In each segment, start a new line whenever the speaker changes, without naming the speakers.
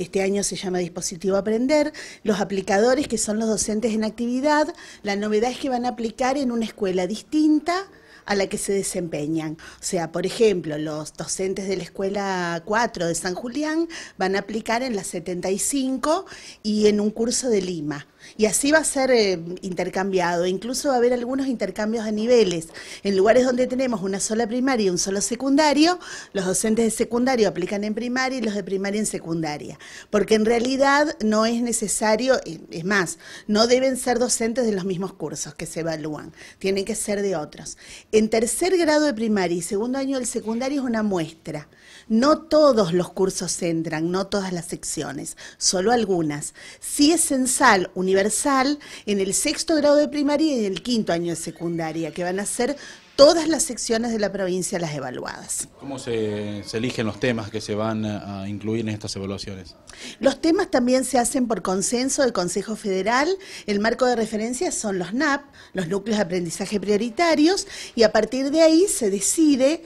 este año se llama Dispositivo Aprender, los aplicadores que son los docentes en actividad, la novedad es que van a aplicar en una escuela distinta, a la que se desempeñan. O sea, por ejemplo, los docentes de la Escuela 4 de San Julián van a aplicar en la 75 y en un curso de Lima. Y así va a ser eh, intercambiado. Incluso va a haber algunos intercambios a niveles. En lugares donde tenemos una sola primaria y un solo secundario, los docentes de secundario aplican en primaria y los de primaria en secundaria. Porque en realidad no es necesario, es más, no deben ser docentes de los mismos cursos que se evalúan, tienen que ser de otros. En tercer grado de primaria y segundo año de secundaria es una muestra. No todos los cursos entran, no todas las secciones, solo algunas. Sí es censal universal en el sexto grado de primaria y en el quinto año de secundaria, que van a ser todas las secciones de la provincia las evaluadas.
¿Cómo se, eligen los temas que se van a incluir en estas evaluaciones?
Los temas también se hacen por consenso del Consejo Federal, el marco de referencia son los NAP, los núcleos de aprendizaje prioritarios, y a partir de ahí se decide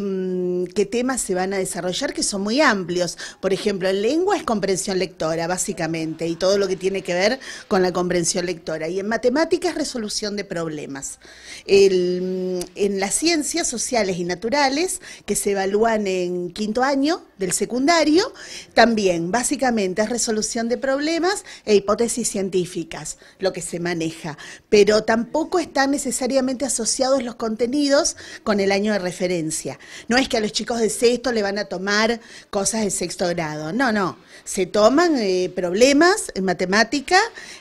Mm, qué, temas se van a desarrollar que son muy amplios. Por ejemplo, en lengua es comprensión lectora, básicamente, y todo lo que tiene que ver con la comprensión lectora. Y en matemáticas, resolución de problemas. Mm, en las ciencias sociales y naturales, que se evalúan en quinto año, del secundario, también básicamente es resolución de problemas e hipótesis científicas lo que se maneja, pero tampoco están necesariamente asociados los contenidos con el año de referencia. No es que a los chicos de sexto le van a tomar cosas de sexto grado, no, no, se toman eh, problemas en matemática,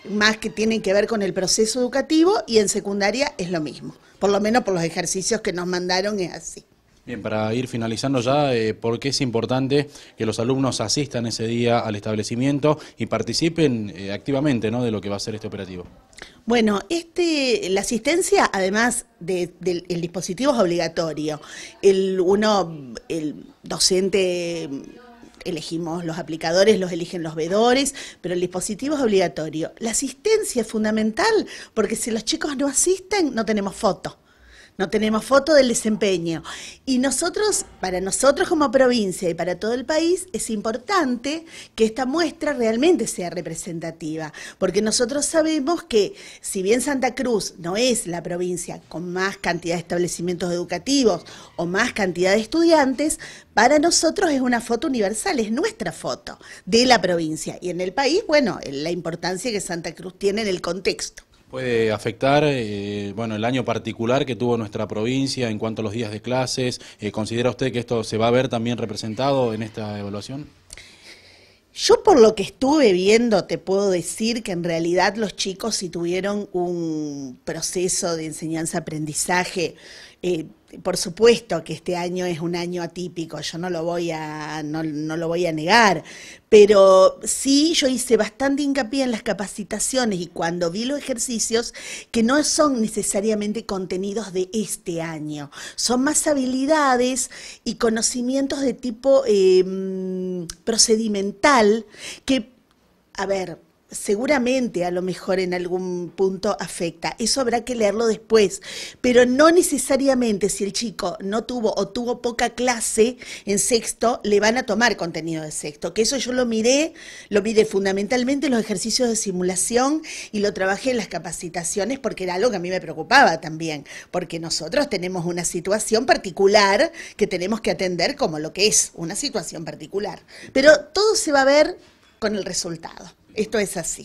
más que tienen que ver con el proceso educativo y en secundaria es lo mismo, por lo menos por los ejercicios que nos mandaron es así.
Bien, para ir finalizando ya, eh, ¿por qué es importante que los alumnos asistan ese día al establecimiento y participen eh, activamente de lo que va a ser este operativo?
Bueno, este, la asistencia, además del dispositivo es obligatorio. El, uno, el docente elegimos los aplicadores, los eligen los vedores, pero el dispositivo es obligatorio. La asistencia es fundamental porque si los chicos no asisten, no tenemos foto no tenemos foto del desempeño. Y nosotros, para nosotros como provincia y para todo el país, es importante que esta muestra realmente sea representativa, porque nosotros sabemos que si bien Santa Cruz no es la provincia con más cantidad de establecimientos educativos o más cantidad de estudiantes, para nosotros es una foto universal, es nuestra foto de la provincia y en el país, bueno, la importancia que Santa Cruz tiene en el contexto.
Puede afectar, eh, bueno, el año particular que tuvo nuestra provincia en cuanto a los días de clases. Eh, ¿Considera usted que esto se va a ver también representado en esta evaluación?
Yo por lo que estuve viendo te puedo decir que en realidad los chicos si tuvieron un proceso de enseñanza-aprendizaje eh, por supuesto que este año es un año atípico, yo no lo voy a, no, lo voy a negar, pero sí yo hice bastante hincapié en las capacitaciones y cuando vi los ejercicios que no son necesariamente contenidos de este año, son más habilidades y conocimientos de tipo eh, procedimental que, a ver, seguramente a lo mejor en algún punto afecta. Eso habrá que leerlo después, pero no necesariamente si el chico no tuvo o tuvo poca clase en sexto, le van a tomar contenido de sexto, que eso yo lo miré, lo miré fundamentalmente en los ejercicios de simulación y lo trabajé en las capacitaciones porque era algo que a mí me preocupaba también, porque nosotros tenemos una situación particular que tenemos que atender como lo que es una situación particular, pero todo se va a ver con el resultado. Esto es así.